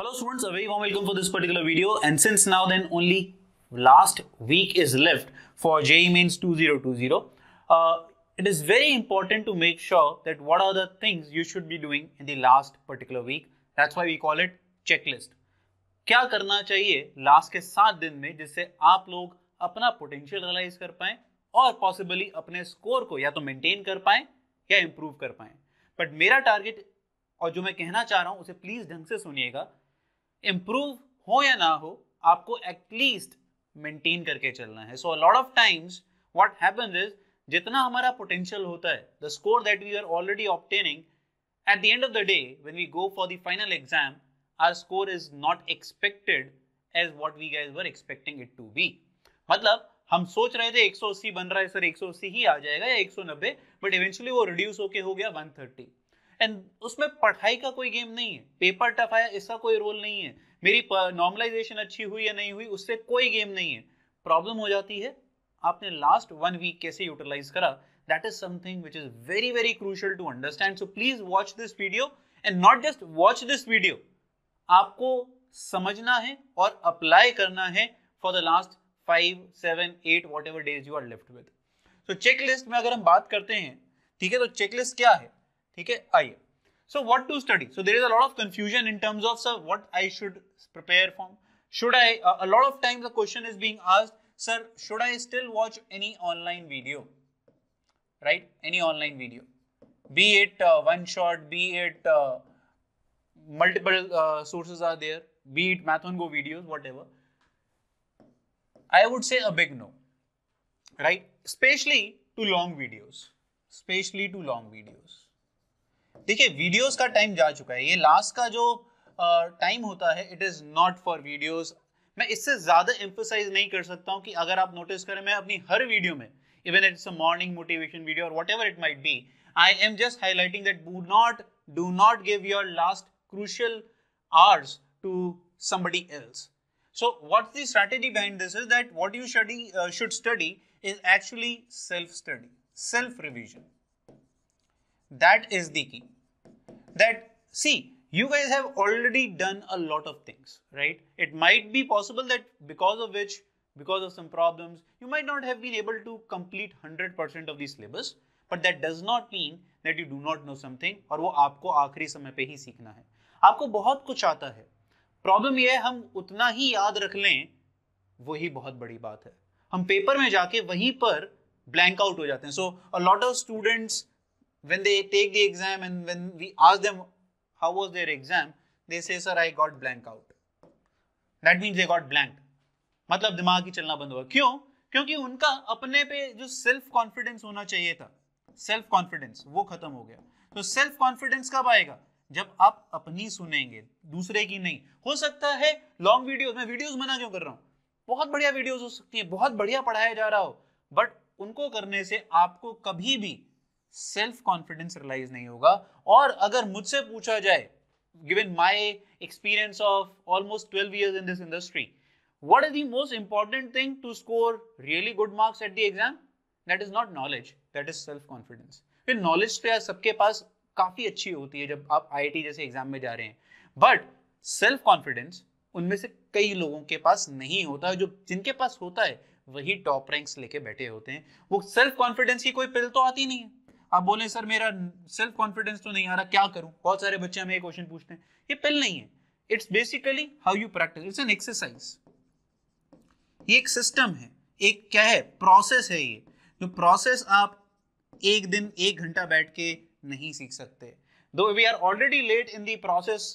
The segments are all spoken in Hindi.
Hello students, a very warm welcome for this particular video and since now then only last week is left for JE Mains 2020, uh, it is very important to make sure that what are the things you should be doing in the last particular week. That's why we call it checklist. क्या करना चाहिए लास्ट के सात दिन में जिससे आप लोग अपना पोटेंशियल रियलाइज कर पाएं और पॉसिबली अपने स्कोर को या तो मेंटेन कर पाएं या इम्प्रूव कर पाएं बट मेरा टारगेट और जो मैं कहना चाह रहा हूं उसे प्लीज ढंग से सुनिएगा इम्प्रूव हो या ना हो आपको एटलीस्ट मेंटेन करके चलना है so lot of times what happens is जितना हमारा पोटेंशियल होता है the score that we are already obtaining at the end of the day when we go for the final exam our score is not expected as what we guys were expecting it to be मतलब हम सोच रहे थे 180 बन रहा है सर 180 ही आ जाएगा या 190 बट इवेंचुअली वो रिड्यूस होके हो गया 130 एंड उसमें पढ़ाई का कोई गेम नहीं है पेपर टफ आया इसका कोई रोल नहीं है मेरी नॉर्मलाइजेशन अच्छी हुई या नहीं हुई उससे कोई गेम नहीं है प्रॉब्लम हो जाती है आपने लास्ट वन वीक कैसे यूटिलाइज करा that is something which is very very crucial to understand so please watch this video and not just watch this video आपको समझना है और अप्लाई करना है for the last five seven eight whatever days you are left with तो चेकलिस्ट में अगर हम बात करते हैं ठीक है तो चेकलिस्ट क्या है ठीक है आइए so what to study so there is a lot of confusion in terms of sir what I should prepare should I uh, a lot of times the question is being asked sir should i still watch any online video right any online video be it uh, one shot be it uh, multiple sources are there be it math on go videos whatever i would say a big no right especially to long videos especially to long videos देखिए वीडियोस का टाइम जा चुका है ये लास्ट का जो टाइम uh, होता है it is not for videos मैं इससे ज़्यादा एम्फोसाइज नहीं कर सकता हूँ कि अगर आप नोटिस करें मैं अपनी हर वीडियो में even it's a morning motivation video और what it might be I am just highlighting that do not do not give your last crucial hours to somebody else So what's the strategy behind this is that what you study, uh, should study is actually self-study, self-revision. That is the key. That, see, you guys have already done a lot of things, right? It might be possible that because of which, because of some problems, you might not have been able to complete 100% of the syllabus, but that does not mean that you do not know something और वो आपको आखिरी समय पे ही सीखना है आपको बहुत कुछ आता है प्रॉब्लम यह है हम उतना ही याद रख लें वही बहुत बड़ी बात है हम पेपर में जाके वहीं पर ब्लैंक आउट हो जाते हैं so a lot of students when they take the exam and when we ask them how was their exam they say sir i got blank out that means they got blank मतलब दिमाग ही चलना बंद हुआ क्यों क्योंकि उनका अपने पे जो सेल्फ कॉन्फिडेंस होना चाहिए था सेल्फ कॉन्फिडेंस वो खत्म हो गया तो सेल्फ कॉन्फिडेंस कब आएगा जब आप अपनी सुनेंगे दूसरे की नहीं हो सकता है लॉन्ग वीडियोस मैं वीडियोस मना क्यों कर रहा हूँ बहुत बढ़िया वीडियोस हो सकती है बहुत बढ़िया पढ़ाया जा रहा हो बट उनको करने से आपको कभी भी सेल्फ कॉन्फिडेंस रिलाइज नहीं होगा और अगर मुझसे पूछा जाए given my experience of almost twelve years in this industry what is the most important thing to score really good marks at the exam that is not knowledge that is self confidence फिर नॉलेज तो यार सबके पास काफ़ी अच्छी होती है जब आप आई जैसे एग्जाम में जा रहे हैं बट सेल्फ कॉन्फिडेंस उनमें से कई लोगों के पास नहीं होता जो जिनके पास होता है वही टॉप रैंक्स लेके बैठे होते हैं वो सेल्फ कॉन्फिडेंस की कोई पिल तो आती नहीं है आप बोले सर मेरा सेल्फ कॉन्फिडेंस तो नहीं आ रहा क्या करूं बहुत सारे बच्चे हमें क्वेश्चन पूछते हैं ये पिल नहीं है it's basically how you practise it's an exercise ये एक सिस्टम है एक क्या है प्रोसेस है ये जो प्रोसेस आप एक दिन एक घंटा बैठ के नहीं सीख सकते though we are already late in the process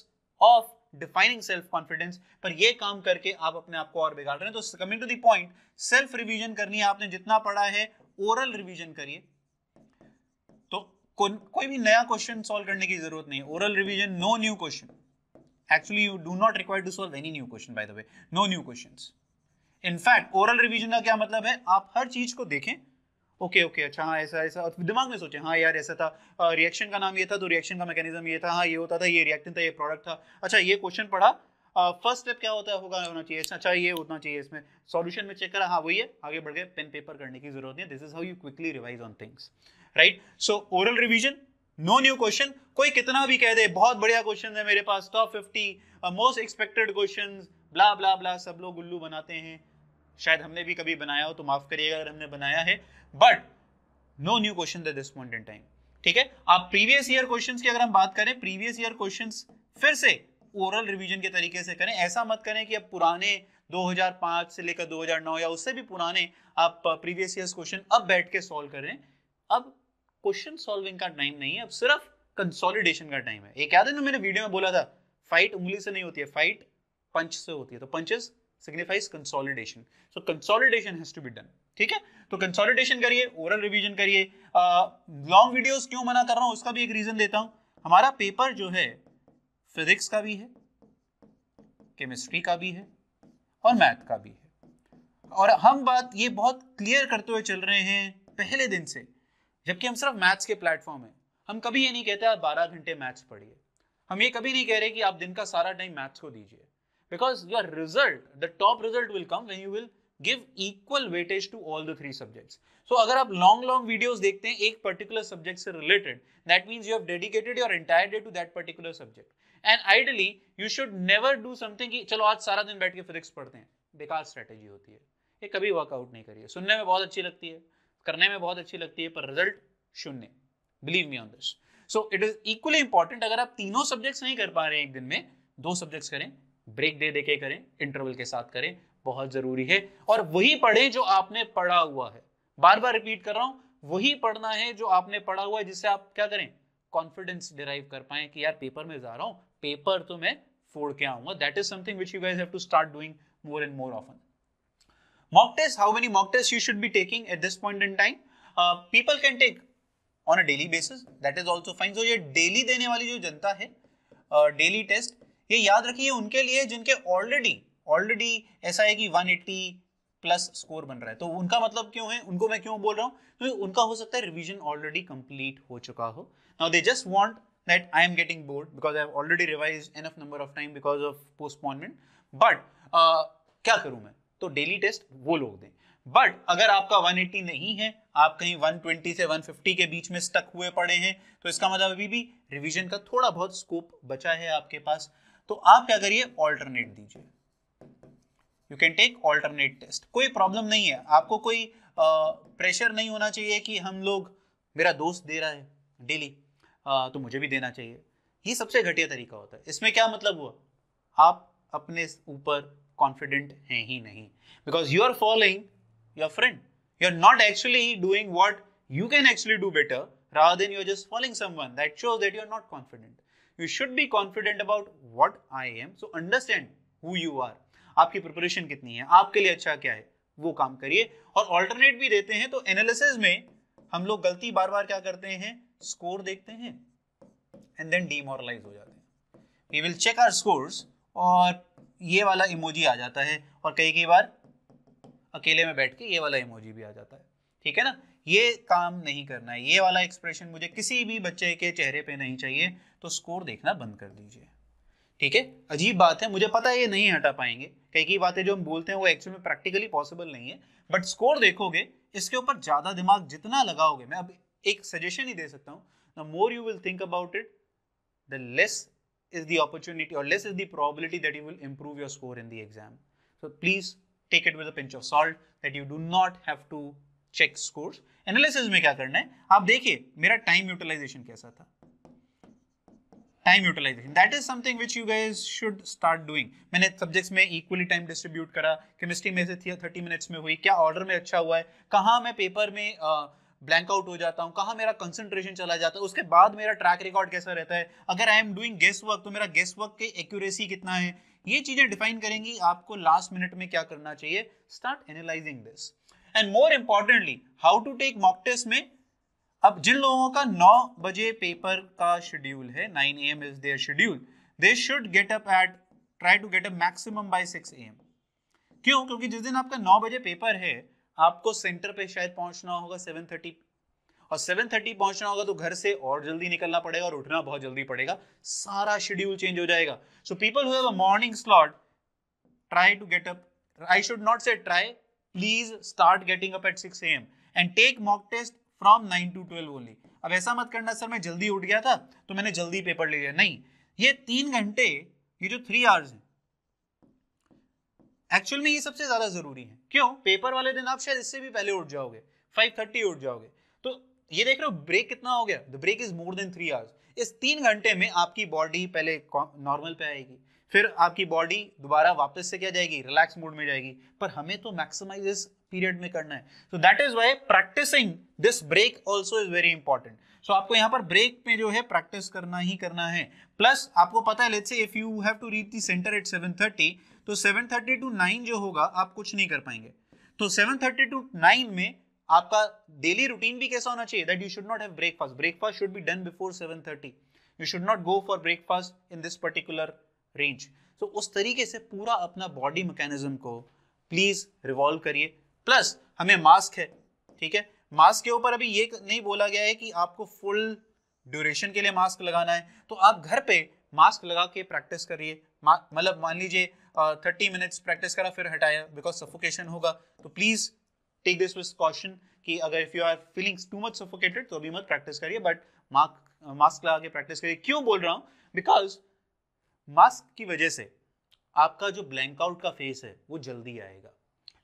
of defining self confidence पर ये काम करके आप अपने आप को और बिगाड़ रहे हैं तो coming to the point self revision करनी है आपने जितना पढ़ा है ओरल रिवीजन करिए को, कोई भी नया क्वेश्चन सॉल्व करने की जरूरत नहीं oral revision no new question actually you do not require to solve any new question by the way no new question in fact oral revision का क्या मतलब है आप हर चीज को देखें ओके ओके अच्छा हाँ ऐसा ऐसा और दिमाग में सोचें हाँ यार ऐसा था रिएक्शन हाँ, का नाम ये था तो रिएक्शन का मैकेनिज्म ये था हाँ ये होता था ये रिएक्टिन था ये प्रोडक्ट था अच्छा ये क्वेश्चन पढ़ा फर्स्ट स्टेप क्या होता है होगा होना चाहिए अच्छा, अच्छा ये होना चाहिए इसमें सॉल्यूशन में चेक करा हाँ वही है आगे बढ़ गए पेन पेपर करने की जरूरत नहीं this is how you quickly revise on things right so oral revision no new question कोई कितना भी कह दे बहुत बढ़िया क्वेश्चन है मेरे पास top fifty most expected question blah blah blah सब लोग उल्लू बनाते हैं शायद हमने भी कभी बनाया हो तो माफ करिएगा अगर हमने बनाया है but no new question this point in time ठीक है आप प्रीवियस ईयर क्वेश्चंस की अगर हम बात करें प्रीवियस ईयर क्वेश्चंस फिर से ओरल रिवीजन के तरीके से करें ऐसा मत करें कि अब पुराने 2005 से लेकर 2009 या उससे भी पुराने आप प्रीवियस ईयर क्वेश्चन अब बैठ के सॉल्व करें अब क्वेश्चन सॉल्विंग का टाइम नहीं है अब सिर्फ कंसोलिडेशन का टाइम है एक याद है ना मैंने वीडियो में बोला था फाइट उंगली से नहीं होती है फाइट पंच से होती है तो punches signifies consolidation so consolidation has to be done ठीक है तो कंसोलिडेशन करिए ओरल रिवीजन करिए लॉन्ग वीडियोस क्यों मना कर रहा हूं उसका भी एक रीजन देता हूं हमारा पेपर जो है फिजिक्स का भी है केमिस्ट्री का भी है और मैथ का भी है और हम बात ये बहुत क्लियर करते हुए चल रहे हैं पहले दिन से जबकि हम सिर्फ मैथ्स के प्लेटफॉर्म है हम कभी ये नहीं कहते आप बारह घंटे मैथ्स पढ़िए हम ये कभी नहीं कह रहे कि आप दिन का सारा टाइम मैथ्स को दीजिए because your result the top result will come when you will give equal weightage to all the three subjects so अगर आप लॉन्ग लॉन्ग वीडियो देखते हैं एक पर्टिकुलर सब्जेक्ट से related that means you have dedicated your entire day to that particular subject and ideally you should never do something कि चलो आज सारा दिन बैठ के फिजिक्स पढ़ते हैं बेकार स्ट्रैटेजी होती है ये कभी वर्कआउट नहीं करिए सुनने में बहुत अच्छी लगती है करने में बहुत अच्छी लगती है पर रिजल्ट शून्य believe me on this so it is equally important अगर आप तीनों सब्जेक्ट्स नहीं कर पा रहे हैं एक दिन में दो सब्जेक्ट्स करें ब्रेक दे देके करें इंटरवल के साथ करें बहुत जरूरी है और वही पढ़ें जो आपने पढ़ा हुआ है बार बार रिपीट कर रहा हूं वही पढ़ना है जो आपने पढ़ा हुआ है जिससे आप क्या करें कॉन्फिडेंस डिराइव कर पाए कि यार पेपर में जा रहा हूँ पेपर तो मैं फोड़ के आऊंगा that is something which you guys have to start doing more and more often mock tests how many mock tests you should be taking at this point in time uh, people can take on a daily basis that is also fine so ye daily dene wali jo janta hai uh, daily test ye yaad rakhiye unke liye jinke already already aisa hai ki 180 plus score बन रहा है तो उनका मतलब क्यों है उनको मैं क्यों बोल रहा हूं क्योंकि तो उनका हो सकता है रिवीजन ऑलरेडी कंप्लीट हो चुका हो now they just want that I am getting bored because I have already revised enough number of time because of postponement but क्या करूं मैं तो डेली टेस्ट वो लोग दें बट अगर आपका 180 नहीं है आप कहीं 120 से 150 के बीच में स्टक हुए पड़े हैं तो इसका मतलब अभी भी रिवीजन का थोड़ा बहुत स्कोप बचा है आपके पास तो आप क्या करिए ऑल्टरनेट दीजिए you can take alternate test कोई प्रॉब्लम नहीं है आपको कोई प्रेशर नहीं होना चाहिए कि हम लोग मेरा दोस्त दे रहा है डेली तो मुझे भी देना चाहिए ये सबसे घटिया तरीका होता है इसमें क्या मतलब हुआ आप अपने ऊपर कॉन्फिडेंट हैं ही नहीं because you are following your friend you are not actually doing what you can actually do better rather than you are just following someone that shows that you are not confident you should be confident about what I am so understand who you are आपकी प्रिपरेशन कितनी है आपके लिए अच्छा क्या है वो काम करिए और ऑल्टरनेट भी देते हैं तो एनालिसिस में हम लोग गलती बार बार क्या करते हैं स्कोर देखते हैं एंड देन डीमोरलाइज हो जाते हैं we will check our scores और ये वाला इमोजी आ जाता है और कई कई बार अकेले में बैठ के ये वाला इमोजी भी आ जाता है ठीक है ना ये काम नहीं करना है ये वाला एक्सप्रेशन मुझे किसी भी बच्चे के चेहरे पे नहीं चाहिए तो स्कोर देखना बंद कर दीजिए ठीक है अजीब बात है मुझे पता है ये नहीं हटा पाएंगे कई कई बातें जो हम बोलते हैं वो एक्चुअल में प्रैक्टिकली पॉसिबल नहीं है बट स्कोर देखोगे इसके ऊपर ज़्यादा दिमाग जितना लगाओगे मैं अब एक सजेशन ही दे सकता हूँ the more you will think about it the less is the opportunity or less is the probability that you will improve your score in the exam. So please take it with a pinch of salt that you do not have to check scores. Analysis में क्या करना है आप देखिए मेरा टाइम यूटिलाइजेशन कैसा था time utilisation that is something which you guys should start doing मैंने सब्जेक्ट्स में इक्वली टाइम डिस्ट्रीब्यूट करा केमिस्ट्री में से थी थर्टी मिनट्स में हुई क्या ऑर्डर में अच्छा हुआ है कहाँ मैं पेपर में uh, ब्लैंक आउट हो जाता हूँ कहाँ मेरा कंसंट्रेशन चला जाता है उसके बाद मेरा ट्रैक रिकॉर्ड कैसा रहता है अगर I am doing guesswork तो मेरा गेस्ट वर्क की एक्यूरेसी कितना है ये चीज़ें डिफाइन करेंगी आपको लास्ट मिनट में क्या करना चाहिए start analysing this and more importantly how to take mock test में अब जिन लोगों का 9 बजे पेपर का शेड्यूल है 9 a m is their schedule they should get up at try to get up maximum by 6 a m क्यों क्योंकि जिस दिन आपका 9 बजे पेपर है आपको सेंटर पे शायद पहुंचना होगा 7:30 और 7:30 पहुंचना होगा तो घर से और जल्दी निकलना पड़ेगा और उठना बहुत जल्दी पड़ेगा सारा शेड्यूल चेंज हो जाएगा सो पीपल हुए morning slot try to get up I should not say try please start getting up at six am and take mock test from 9 to 12 only अब ऐसा मत करना सर मैं जल्दी उठ गया था तो मैंने जल्दी पेपर ले लिया नहीं ये तीन घंटे ये जो थ्री आवर्स है एक्चुअल में ये सबसे ज़्यादा ज़रूरी है क्यों पेपर वाले दिन आप शायद इससे भी पहले उठ जाओगे फाइव थर्टी उठ जाओगे तो ये देख रहे हो ब्रेक कितना हो गया the break is more than three hours इस तीन घंटे में आपकी बॉडी पहले नॉर्मल पे आएगी फिर आपकी बॉडी दोबारा वापस से क्या जाएगी रिलैक्स मूड में जाएगी पर हमें तो मैक्सिमाइज इस पीरियड में करना है so that is why practising this break also is very important so आपको यहाँ पर ब्रेक में जो है प्रैक्टिस करना ही करना है प्लस आपको पता है let's say if you have to reach the centre at seven thirty तो 730 टू नाइन जो होगा आप कुछ नहीं कर पाएंगे तो 730 टू नाइन में आपका डेली रूटीन भी कैसा होना चाहिए that you should not have breakfast breakfast should be done before 7:30 you should not go for breakfast in this particular range तो उस तरीके से पूरा अपना बॉडी मैकेनिज्म को प्लीज रिवॉल्व करिए प्लस हमें मास्क है ठीक है मास्क के ऊपर अभी ये नहीं बोला गया है कि आपको फुल ड्यूरेशन के लिए मास्क लगाना है तो आप घर पे मास्क लगा के प्रैक्टिस करिए मतलब मान लीजिए थर्टी मिनट्स प्रैक्टिस करा फिर हटाया बिकॉज सफोकेशन होगा तो please take this with caution कि अगर if you are feeling too much suffocated तो अभी मत प्रैक्टिस करिए बट मास्क मास्क लगा के प्रैक्टिस करिए क्यों बोल रहा हूँ बिकॉज मास्क की वजह से आपका जो ब्लैंकआउट का फेस है वो जल्दी आएगा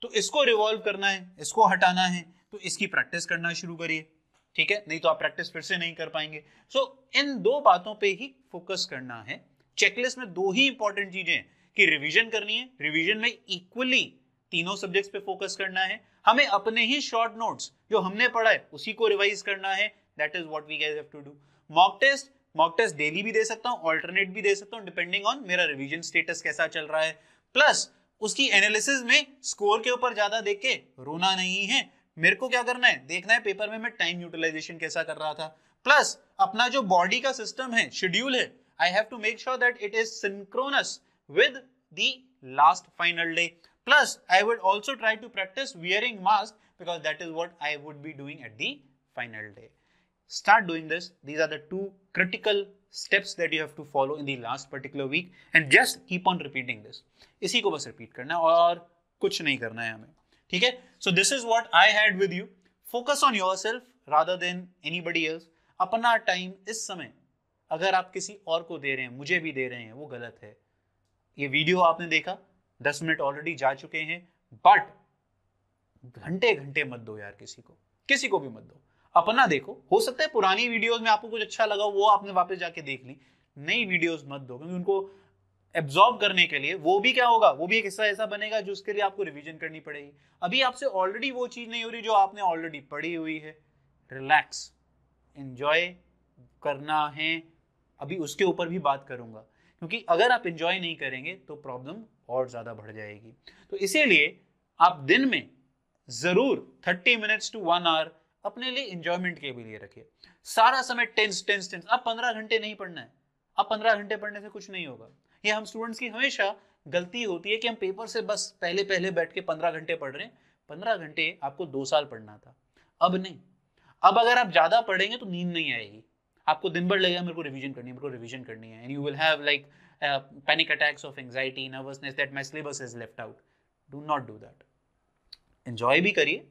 तो इसको रिवॉल्व करना है इसको हटाना है तो इसकी प्रैक्टिस करना शुरू करिए ठीक है नहीं तो आप प्रैक्टिस फिर से नहीं कर पाएंगे सो so, इन दो बातों पे ही फोकस करना है चेकलिस्ट में दो ही इंपॉर्टेंट चीजें हैं कि रिवीजन करनी है रिवीजन में इक्वली तीनों सब्जेक्ट्स पे फोकस करना है हमें अपने ही शॉर्ट नोट्स जो हमने पढ़ा है उसी को रिवाइज करना है that is what we guys have to do mock test mock test daily भी दे सकता हूं अल्टरनेट भी दे सकता हूं डिपेंडिंग ऑन मेरा रिवीजन स्टेटस कैसा चल रहा है प्लस उसकी एनालिसिस में स्कोर के ऊपर ज्यादा देख के रोना नहीं है मेरे को क्या करना है देखना है पेपर में मैं टाइम यूटिलाइजेशन कैसा कर रहा था प्लस अपना जो बॉडी का सिस्टम है शेड्यूल है I have to make sure that it is synchronous with the last final day. Plus, I would also try to practice wearing mask because that is what I would be doing at the final day. Start doing this. These are the two critical steps that you have to follow in the last particular week and just keep on repeating this. इसी को बस repeat करना है और कुछ नहीं करना है हमें ठीक है so this is what I had with you focus on yourself rather than any अपना इस समय अगर आप किसी और को दे रहे हैं मुझे भी दे रहे हैं वो गलत है ये वीडियो आपने देखा दस मिनट ऑलरेडी जा चुके हैं बट घंटे घंटे मत दो यार किसी को किसी को भी मत दो अपना देखो हो सकता है पुरानी वीडियोस में आपको कुछ अच्छा लगा वो आपने वापस जाके देख ली नई वीडियोस मत दो क्योंकि उनको एब्जॉर्ब करने के लिए वो भी क्या होगा वो भी एक हिस्सा ऐसा बनेगा जिसके लिए आपको रिविजन करनी पड़ेगी अभी आपसे ऑलरेडी वो चीज़ नहीं हो रही जो आपने ऑलरेडी पढ़ी हुई है रिलैक्स एंजॉय करना है अभी उसके ऊपर भी बात करूंगा क्योंकि अगर आप इंजॉय नहीं करेंगे तो प्रॉब्लम और ज़्यादा बढ़ जाएगी तो इसीलिए आप दिन में ज़रूर thirty minutes to one hour अपने लिए इंजॉयमेंट के लिए रखिए सारा समय टेंस टेंस टेंस आप पंद्रह घंटे नहीं पढ़ना है अब पंद्रह घंटे पढ़ने से कुछ नहीं होगा ये हम स्टूडेंट्स की हमेशा गलती होती है कि हम पेपर से बस पहले पहले बैठ के पंद्रह घंटे पढ़ रहे हैं पंद्रह घंटे आपको दो साल पढ़ना था अब नहीं अब अगर आप ज़्यादा पढ़ेंगे तो नींद नहीं आएगी आपको दिन भर लगेगा मेरे को रिवीजन करनी है मेरे को रिवीजन करनी है and you will have like panic attacks of anxiety nervousness that my syllabus is left out do not do that enjoy भी करिए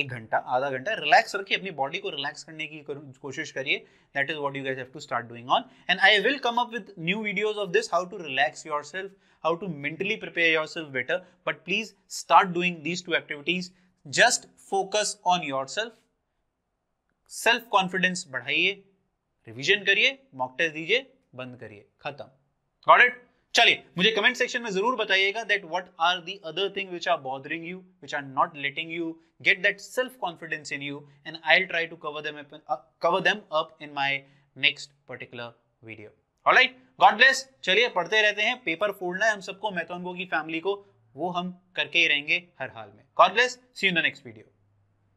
एक घंटा आधा घंटा रिलैक्स रखिए अपनी बॉडी को रिलैक्स करने की कोशिश करिए that is what you guys have to start doing on and I will come up with new videos of this how to relax yourself how to mentally prepare yourself better but please start doing these two activities just focus on yourself self confidence बढ़ाइए रिवीजन करिए मॉक टेस्ट दीजिए बंद करिए खत्म गॉट इट चलिए मुझे कमेंट सेक्शन में जरूर बताइएगा that what are the other thing which are bothering you which are not letting you get that self confidence in you and I will try to cover them cover them up in my next particular video alright God bless चलिए पढ़ते रहते हैं पेपर फोड़ना है हम सबको मैथोनगो की फैमिली को वो हम करके ही रहेंगे हर हाल में God bless see you in the next video